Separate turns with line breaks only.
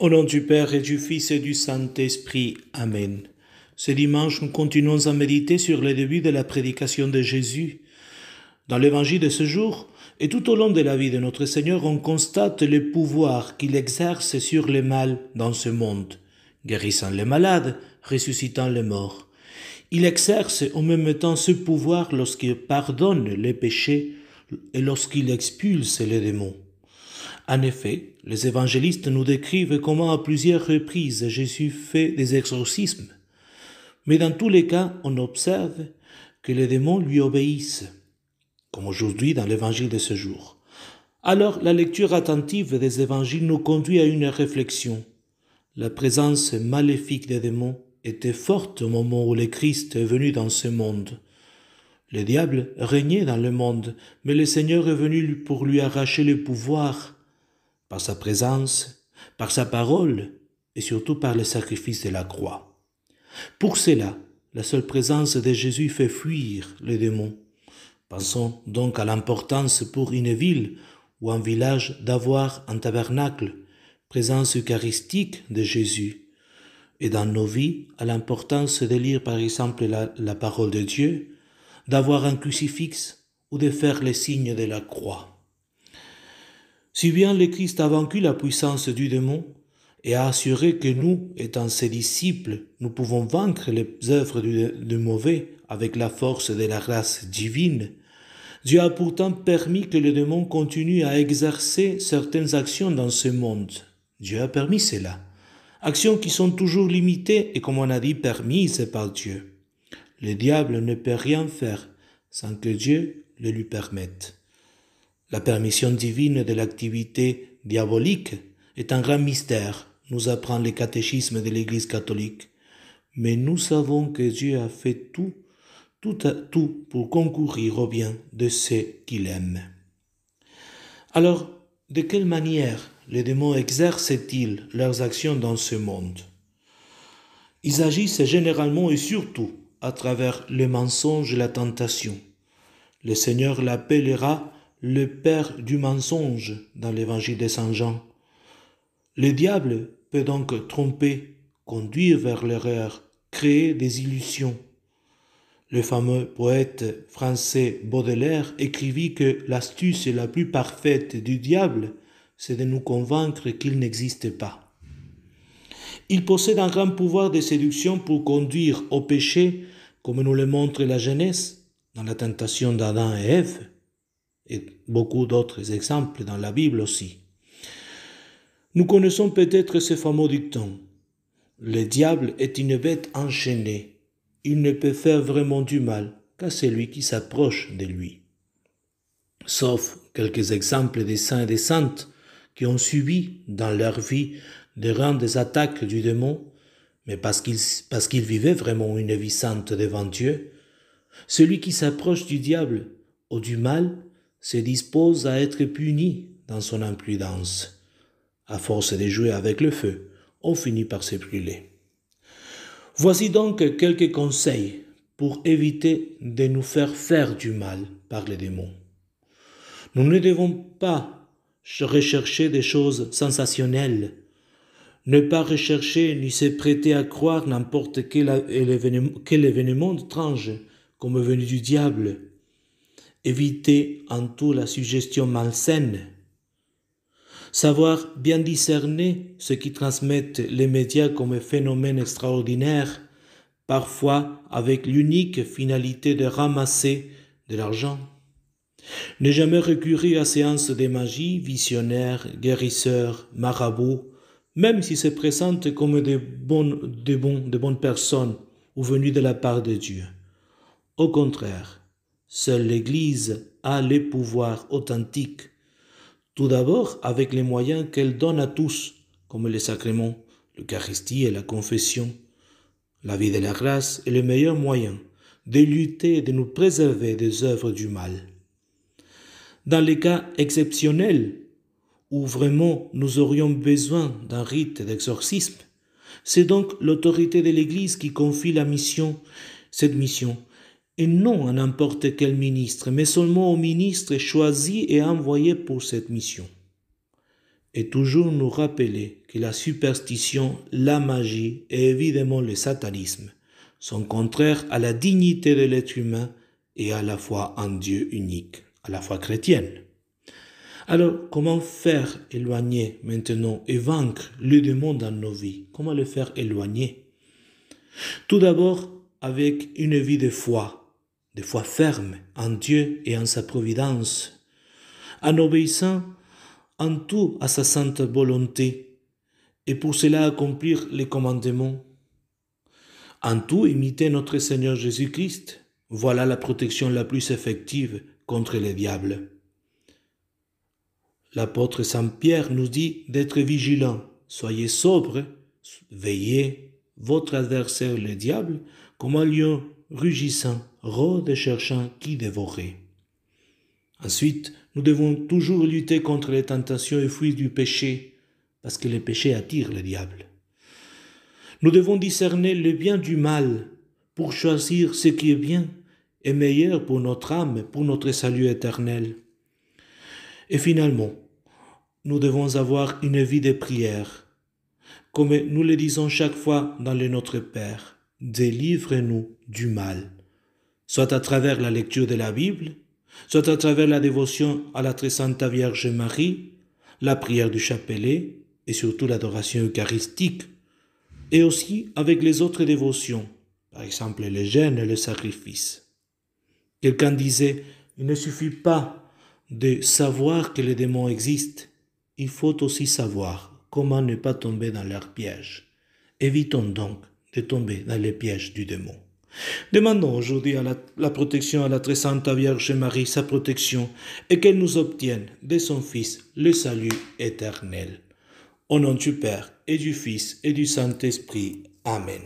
Au nom du Père et du Fils et du Saint-Esprit. Amen. Ce dimanche, nous continuons à méditer sur le début de la prédication de Jésus. Dans l'évangile de ce jour, et tout au long de la vie de notre Seigneur, on constate le pouvoir qu'il exerce sur le mal dans ce monde, guérissant les malades, ressuscitant les morts. Il exerce en même temps ce pouvoir lorsqu'il pardonne les péchés et lorsqu'il expulse les démons. En effet, les évangélistes nous décrivent comment à plusieurs reprises Jésus fait des exorcismes. Mais dans tous les cas, on observe que les démons lui obéissent, comme aujourd'hui dans l'évangile de ce jour. Alors la lecture attentive des évangiles nous conduit à une réflexion. La présence maléfique des démons était forte au moment où le Christ est venu dans ce monde. Le diable régnait dans le monde, mais le Seigneur est venu pour lui arracher le pouvoir par sa présence, par sa parole et surtout par le sacrifice de la croix. Pour cela, la seule présence de Jésus fait fuir les démons. Pensons donc à l'importance pour une ville ou un village d'avoir un tabernacle, présence eucharistique de Jésus. Et dans nos vies, à l'importance de lire par exemple la, parole de Dieu, d'avoir un crucifix ou de faire les signes de la croix. Si bien le Christ a vaincu la puissance du démon et a assuré que nous, étant ses disciples, nous pouvons vaincre les œuvres du, mauvais avec la force de la grâce divine, Dieu a pourtant permis que le démon continue à exercer certaines actions dans ce monde. Dieu a permis cela. Actions qui sont toujours limitées et comme on a dit permises par Dieu. Le diable ne peut rien faire sans que Dieu le lui permette. La permission divine de l'activité diabolique est un grand mystère, nous apprend le catéchisme de l'Église catholique. Mais nous savons que Dieu a fait tout, tout, à, tout pour concourir au bien de ceux qu'il aime. Alors, de quelle manière les démons exercent-ils leurs actions dans ce monde Ils agissent généralement et surtout à travers les mensonges et la tentation. Le Seigneur l'appellera le père du mensonge dans l'évangile de Saint Jean. Le diable peut donc tromper, conduire vers l'erreur, créer des illusions. Le fameux poète français Baudelaire écrivit que l'astuce la plus parfaite du diable, c'est de nous convaincre qu'il n'existe pas. Il possède un grand pouvoir de séduction pour conduire au péché, comme nous le montre la jeunesse, dans la tentation d'Adam et Ève, et beaucoup d'autres exemples dans la Bible aussi. Nous connaissons peut-être ce fameux dicton. Le diable est une bête enchaînée. Il ne peut faire vraiment du mal qu'à celui qui s'approche de lui. Sauf quelques exemples des saints et des saintes qui ont subi dans leur vie des grandes attaques du démon, mais parce qu'ils, parce qu'ils vivaient vraiment une vie sainte devant Dieu, celui qui s'approche du diable ou du mal se dispose à être puni dans son imprudence. À force de jouer avec le feu, on finit par se brûler. Voici donc quelques conseils pour éviter de nous faire faire du mal par les démons. Nous ne devons pas rechercher des choses sensationnelles, ne pas rechercher ni se prêter à croire n'importe quel, événement, quel événement étrange comme venu du diable éviter en tout la suggestion malsaine, savoir bien discerner ce qui transmettent les médias comme phénomène extraordinaire, parfois avec l'unique finalité de ramasser de l'argent. Ne jamais recourir à séances de magie, visionnaires, guérisseurs, marabouts, même s'ils se présentent comme des bonnes, de bonnes, de bonnes personnes ou venus de la part de Dieu. Au contraire, Seule l'Église a les pouvoirs authentiques. Tout d'abord avec les moyens qu'elle donne à tous, comme les sacrements, l'Eucharistie et la confession. La vie de la grâce est le meilleur moyen de lutter et de nous préserver des œuvres du mal. Dans les cas exceptionnels, où vraiment nous aurions besoin d'un rite d'exorcisme, c'est donc l'autorité de l'Église qui confie la mission, cette mission et non à n'importe quel ministre, mais seulement au ministre choisi et envoyé pour cette mission. Et toujours nous rappeler que la superstition, la magie et évidemment le satanisme sont contraires à la dignité de l'être humain et à la foi en Dieu unique, à la foi chrétienne. Alors, comment faire éloigner maintenant et vaincre le démon dans nos vies Comment le faire éloigner Tout d'abord, avec une vie de foi, de foi ferme en Dieu et en sa providence, en obéissant en tout à sa sainte volonté, et pour cela accomplir les commandements. En tout imiter notre Seigneur Jésus-Christ, voilà la protection la plus effective contre les diables. L'apôtre Saint Pierre nous dit d'être vigilants, soyez sobres, veillez, votre adversaire le diable, comme un lion rugissant, rôde et cherchant qui dévorer. Ensuite, nous devons toujours lutter contre les tentations et fuir du péché, parce que le péché attire le diable. Nous devons discerner le bien du mal pour choisir ce qui est bien et meilleur pour notre âme, et pour notre salut éternel. Et finalement, nous devons avoir une vie de prière comme nous le disons chaque fois dans le Notre Père, délivre-nous du mal, soit à travers la lecture de la Bible, soit à travers la dévotion à la très sainte Vierge Marie, la prière du chapelet et surtout l'adoration eucharistique, et aussi avec les autres dévotions, par exemple les gènes et le sacrifice. Quelqu'un disait, il ne suffit pas de savoir que les démons existent, il faut aussi savoir comment ne pas tomber dans leurs pièges Évitons donc de tomber dans les pièges du démon. Demandons aujourd'hui à la, la, protection à la très sainte Vierge Marie, sa protection, et qu'elle nous obtienne de son Fils le salut éternel. Au nom du Père et du Fils et du Saint-Esprit. Amen.